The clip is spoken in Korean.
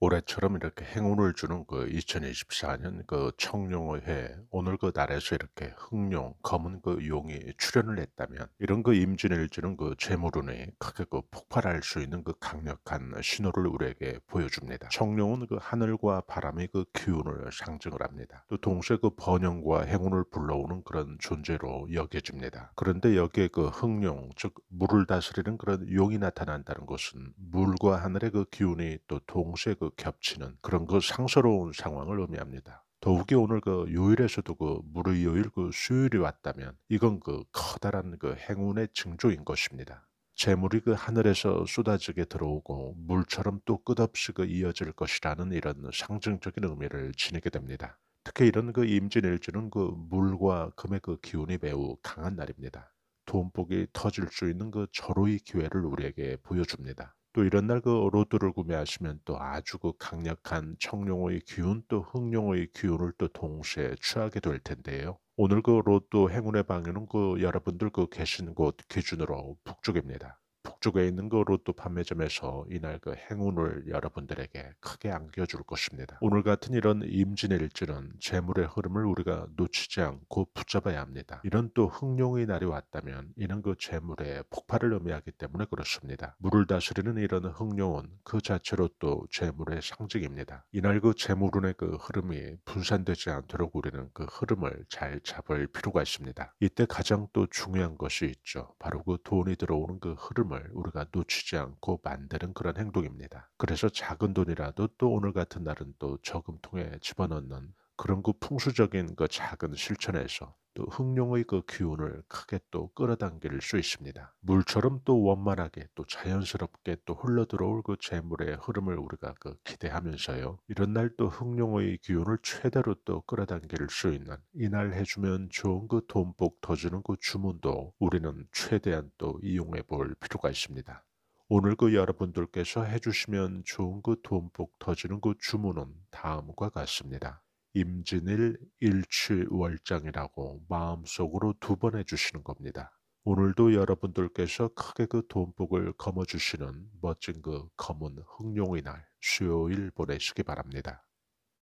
올해처럼 이렇게 행운을 주는 그 2024년 그 청룡의 해 오늘 그 날에서 이렇게 흑룡 검은 그 용이 출현을 했다면 이런 그 임진일주는 그 재물운이 크게 그 폭발할 수 있는 그 강력한 신호를 우리에게 보여줍니다. 청룡은 그 하늘과 바람의 그 기운을 상징을 합니다. 또 동시에 그 번영과 행운을 불러오는 그런 존재로 여겨집니다. 그런데 여기에 그 흑룡 즉 물을 다스리는 그런 용이 나타난다는 것은 물과 하늘의 그 기운이 또 동시에 그그 겹치는 그런 그 상서로운 상황을 의미합니다. 더욱이 오늘 그 요일에서도 그 물의 요일 그 수요일이 왔다면 이건 그 커다란 그 행운의 증조인 것입니다. 재물이 그 하늘에서 쏟아지게 들어오고 물처럼 또 끝없이 그 이어질 것이라는 이런 상징적인 의미를 지니게 됩니다. 특히 이런 그 임진일주는 그 물과 금의 그 기운이 매우 강한 날입니다. 돈복이 터질 수 있는 그 절호의 기회를 우리에게 보여줍니다. 또 이런 날 그 로드를 구매하시면 또 아주 그 강력한 청룡의 기운 또 흑룡의 기운을 또 동시에 취하게 될 텐데요. 오늘 그 로또 행운의 방에는 그 여러분들 그 계신 곳 기준으로 북쪽입니다. 북쪽에 있는 그 로또 판매점에서 이날 그 행운을 여러분들에게 크게 안겨줄 것입니다. 오늘 같은 이런 임진의 일지는 재물의 흐름을 우리가 놓치지 않고 붙잡아야 합니다. 이런 또 흥룡의 날이 왔다면 이는 그 재물의 폭발을 의미하기 때문에 그렇습니다. 물을 다스리는 이런 흥룡은 그 자체로 또 재물의 상징입니다. 이날 그 재물운의 그 흐름이 분산되지 않도록 우리는 그 흐름을 잘 잡을 필요가 있습니다. 이때 가장 또 중요한 것이 있죠. 바로 그 돈이 들어오는 그 흐름을 우리가 놓치지 않고 만드는 그런 행동입니다. 그래서 작은 돈이라도 또 오늘 같은 날은 또 저금통에 집어넣는 그런 그 풍수적인 그 작은 실천에서 또 흑룡의 그 기운을 크게 또 끌어당길 수 있습니다. 물처럼 또 원만하게 또 자연스럽게 또 흘러들어올 그 재물의 흐름을 우리가 그 기대하면서요. 이런 날 또 흑룡의 기운을 최대로 또 끌어당길 수 있는 이날 해주면 좋은 그 돈복 터지는 그 주문도 우리는 최대한 또 이용해 볼 필요가 있습니다. 오늘 그 여러분들께서 해주시면 좋은 그 돈복 터지는 그 주문은 다음과 같습니다. 임진일 일취월장이라고 마음속으로 두 번 해주시는 겁니다. 오늘도 여러분들께서 크게 그 돈복을 거머주시는 멋진 그 검은 흑룡의날 수요일 보내시기 바랍니다.